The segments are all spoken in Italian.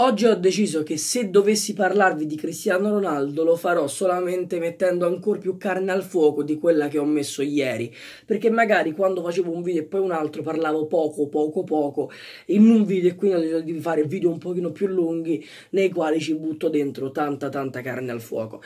Oggi ho deciso che se dovessi parlarvi di Cristiano Ronaldo lo farò solamente mettendo ancora più carne al fuoco di quella che ho messo ieri, perché magari quando facevo un video e poi un altro parlavo poco, poco, poco in un video e quindi ho deciso di fare video un pochino più lunghi nei quali ci butto dentro tanta tanta carne al fuoco.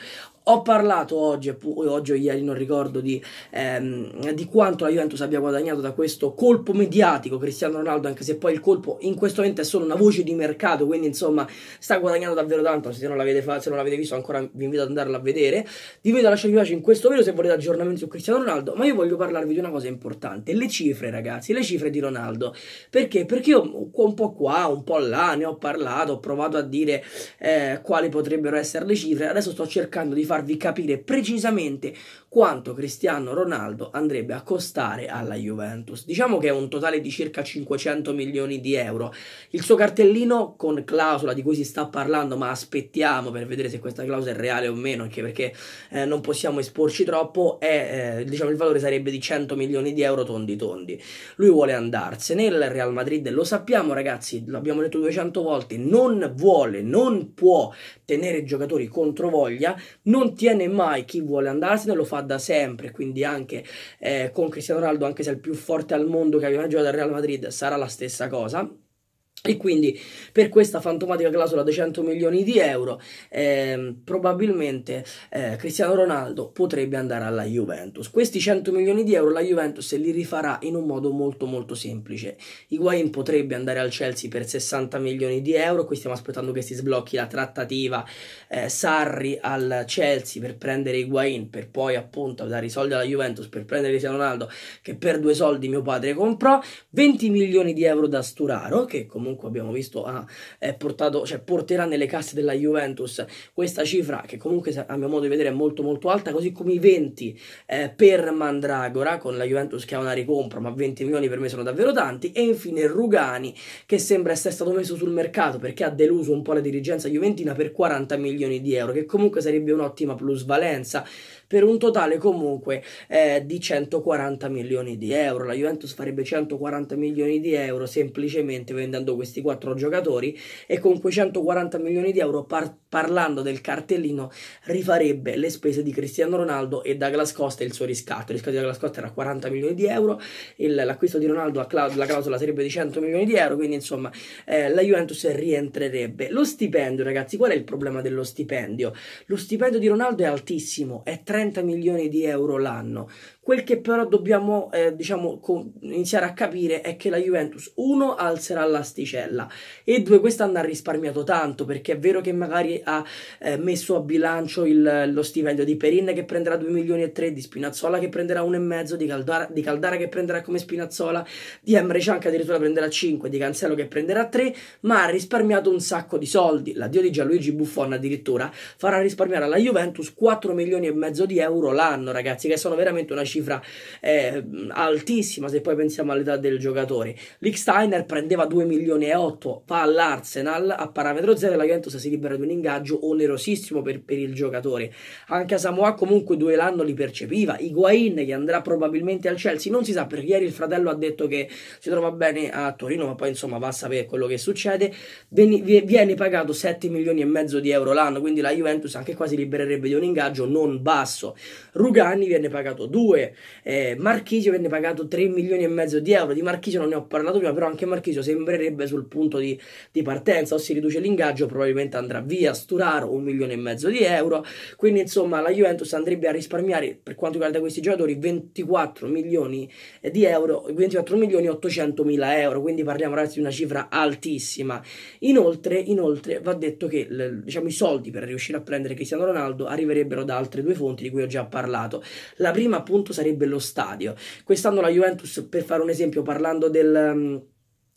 Ho parlato oggi, oggi o ieri, non ricordo, di, ehm, di, quanto la Juventus abbia guadagnato da questo colpo mediatico Cristiano Ronaldo, anche se poi il colpo in questo momento è solo una voce di mercato, quindi insomma sta guadagnando davvero tanto, se non l'avete, fa- se non l'avete visto ancora vi invito ad andarlo a vedere. Vi invito a lasciare un piace in questo video se volete aggiornamenti su Cristiano Ronaldo, ma io voglio parlarvi di una cosa importante, le cifre ragazzi, le cifre di Ronaldo. Perché? Perché io un po' qua, un po' là, ne ho parlato, ho provato a dire eh, quali potrebbero essere le cifre, adesso sto cercando di fare farvi capire precisamente quanto Cristiano Ronaldo andrebbe a costare alla Juventus. Diciamo che è un totale di circa 500 milioni di euro. Il suo cartellino con clausola di cui si sta parlando, ma aspettiamo per vedere se questa clausola è reale o meno, anche perché eh, non possiamo esporci troppo, è, eh, diciamo, il valore sarebbe di 100 milioni di euro tondi tondi. Lui vuole andarsene, il Real Madrid lo sappiamo ragazzi, l'abbiamo detto 200 volte, non vuole, non può tenere giocatori contro voglia, non tiene mai chi vuole andarsene, lo fa da sempre, quindi anche eh, con Cristiano Ronaldo, anche se è il più forte al mondo che aveva giocato al Real Madrid, sarà la stessa cosa e quindi per questa fantomatica clausola da 100 milioni di euro eh, probabilmente eh, Cristiano Ronaldo potrebbe andare alla Juventus. Questi 100 milioni di euro la Juventus li rifarà in un modo molto molto semplice. Higuain potrebbe andare al Chelsea per 60 milioni di euro, qui stiamo aspettando che si sblocchi la trattativa eh, Sarri al Chelsea per prendere Higuain per poi appunto dare i soldi alla Juventus per prendere Cristiano Ronaldo che per due soldi mio padre comprò, 20 milioni di euro da Sturaro che comunque comunque abbiamo visto ha eh, portato, cioè porterà nelle casse della Juventus questa cifra che comunque a mio modo di vedere è molto molto alta, così come i 20 eh, per Mandragora con la Juventus che ha una ricompra, ma 20 milioni per me sono davvero tanti e infine Rugani che sembra essere stato messo sul mercato perché ha deluso un po' la dirigenza juventina per 40 milioni di euro, che comunque sarebbe un'ottima plusvalenza per un totale comunque eh, di 140 milioni di euro. La Juventus farebbe 140 milioni di euro semplicemente vendendo questi quattro giocatori e con quei 140 milioni di euro par parlando del cartellino rifarebbe le spese di Cristiano Ronaldo e Douglas Costa e il suo riscatto. Il riscatto di Douglas Costa era 40 milioni di euro, l'acquisto di Ronaldo a Claud la clausola sarebbe di 100 milioni di euro, quindi insomma eh, la Juventus rientrerebbe. Lo stipendio, ragazzi, qual è il problema dello stipendio? Lo stipendio di Ronaldo è altissimo, è 3 30 milioni di euro l'anno. Quel che però dobbiamo eh, diciamo, iniziare a capire è che la Juventus, uno, alzerà l'asticella e due, quest'anno ha risparmiato tanto perché è vero che magari ha eh, messo a bilancio il, lo stipendio di Perin che prenderà 2 milioni e 3, di Spinazzola che prenderà 1,5, di Caldara, di Caldara che prenderà come Spinazzola, di Emre Can che addirittura prenderà 5, di Cancelo che prenderà 3, ma ha risparmiato un sacco di soldi. L'addio di Gianluigi Buffon addirittura farà risparmiare alla Juventus 4 milioni e mezzo di di euro l'anno, ragazzi, che sono veramente una cifra eh, altissima se poi pensiamo all'età del giocatore. Licksteiner prendeva 2 milioni e 8, va all'Arsenal a parametro 0 la Juventus si libera di un ingaggio onerosissimo per, per il giocatore. Anche a Samoa comunque 2 l'anno li percepiva. Higuain che andrà probabilmente al Chelsea, non si sa perché ieri il fratello ha detto che si trova bene a Torino, ma poi insomma va a sapere quello che succede. Viene, viene pagato 7 milioni e mezzo di euro l'anno, quindi la Juventus anche quasi si libererebbe di un ingaggio non basso basso. Rugani venne pagato 2, eh, Marchisio viene pagato 3 milioni e mezzo di euro. Di Marchisio non ne ho parlato prima, però anche Marchisio sembrerebbe sul punto di, di partenza. O si riduce l'ingaggio, probabilmente andrà via. Sturaro 1 milione e mezzo di euro. Quindi insomma la Juventus andrebbe a risparmiare per quanto riguarda questi giocatori 24 milioni di euro, 24 milioni 800 mila euro. Quindi parliamo ragazzi di una cifra altissima. Inoltre, inoltre va detto che diciamo, i soldi per riuscire a prendere Cristiano Ronaldo arriverebbero da altre due fonti di cui ho già parlato. La prima appunto sarebbe lo stadio. Quest'anno la Juventus, per fare un esempio parlando del mm,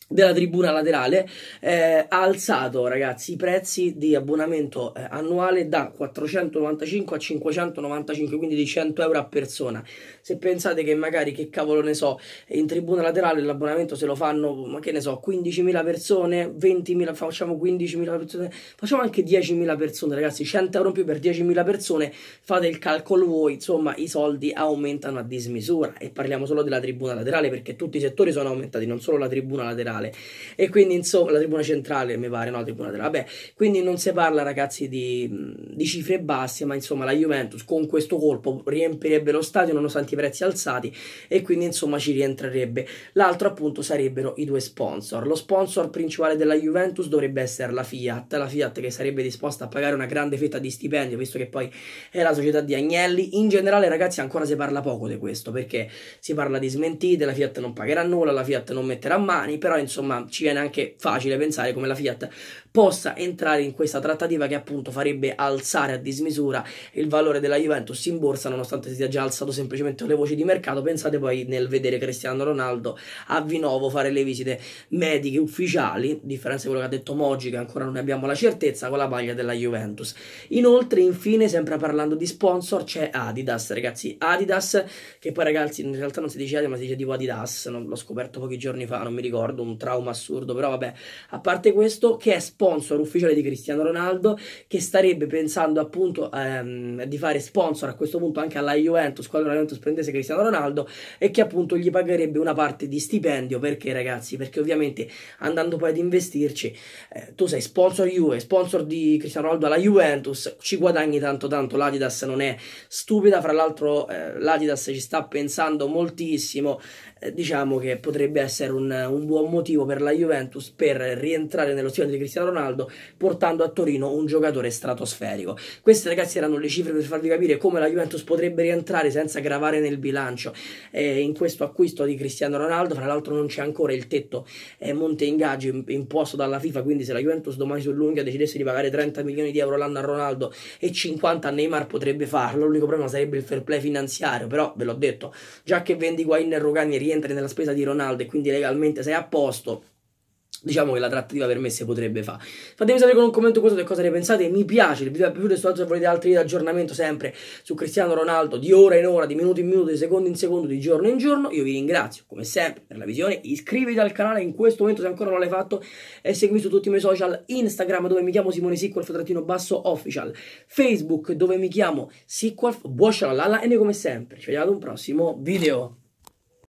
della tribuna laterale eh, ha alzato ragazzi i prezzi di abbonamento eh, annuale da 495 a 595 quindi di 100 euro a persona se pensate che magari che cavolo ne so in tribuna laterale l'abbonamento se lo fanno ma che ne so 15.000 persone 20.000 facciamo 15.000 persone facciamo anche 10.000 persone ragazzi 100 euro in più per 10.000 persone fate il calcolo voi insomma i soldi aumentano a dismisura e parliamo solo della tribuna laterale perché tutti i settori sono aumentati non solo la tribuna laterale centrale. E quindi, insomma, la tribuna centrale mi pare, no, la tribuna della... Vabbè, quindi non si parla, ragazzi, di, di cifre basse, ma insomma la Juventus con questo colpo riempirebbe lo stadio nonostante i prezzi alzati e quindi, insomma, ci rientrerebbe. L'altro, appunto, sarebbero i due sponsor. Lo sponsor principale della Juventus dovrebbe essere la Fiat, la Fiat che sarebbe disposta a pagare una grande fetta di stipendio, visto che poi è la società di Agnelli. In generale, ragazzi, ancora si parla poco di questo, perché si parla di smentite, la Fiat non pagherà nulla, la Fiat non metterà mani, però in insomma ci viene anche facile pensare come la Fiat possa entrare in questa trattativa che appunto farebbe alzare a dismisura il valore della Juventus in borsa nonostante si sia già alzato semplicemente le voci di mercato pensate poi nel vedere Cristiano Ronaldo a Vinovo fare le visite mediche ufficiali a differenza di quello che ha detto Moggi che ancora non abbiamo la certezza con la maglia della Juventus inoltre infine sempre parlando di sponsor c'è Adidas ragazzi Adidas che poi ragazzi in realtà non si dice Adidas ma si dice tipo Adidas l'ho scoperto pochi giorni fa non mi ricordo un trauma assurdo, però vabbè, a parte questo, che è sponsor ufficiale di Cristiano Ronaldo, che starebbe pensando appunto ehm, di fare sponsor a questo punto anche alla Juventus, quando la Juventus prendesse Cristiano Ronaldo, e che appunto gli pagherebbe una parte di stipendio, perché ragazzi? Perché ovviamente andando poi ad investirci, eh, tu sei sponsor Juve, sponsor di Cristiano Ronaldo alla Juventus, ci guadagni tanto tanto, l'Adidas non è stupida, fra l'altro eh, l'Adidas ci sta pensando moltissimo, eh, diciamo che potrebbe essere un, un, buon motivo per la Juventus per rientrare nello stile di Cristiano Ronaldo portando a Torino un giocatore stratosferico. Queste ragazzi erano le cifre per farvi capire come la Juventus potrebbe rientrare senza gravare nel bilancio eh, in questo acquisto di Cristiano Ronaldo, fra l'altro non c'è ancora il tetto eh, monte ingaggi imposto dalla FIFA, quindi se la Juventus domani sull'unghia decidesse di pagare 30 milioni di euro l'anno a Ronaldo e 50 a Neymar potrebbe farlo, l'unico problema sarebbe il fair play finanziario, però ve l'ho detto, già che vendi Guain e Rugani rientri nella spesa di Ronaldo e quindi legalmente sei a posto, diciamo che la trattativa per me si potrebbe fare. Fatemi sapere con un commento questo che cosa ne pensate. Mi piace, il video è piaciuto. Se volete altri video di aggiornamento sempre su Cristiano Ronaldo di ora in ora, di minuto in minuto, di secondo in secondo, di giorno in giorno. Io vi ringrazio come sempre per la visione. Iscriviti al canale in questo momento se ancora non l'hai fatto e seguimi su tutti i miei social Instagram dove mi chiamo Simone Siccolf trattino basso official, Facebook dove mi chiamo Siccolf. Buon shalala e noi come sempre ci vediamo ad un prossimo video.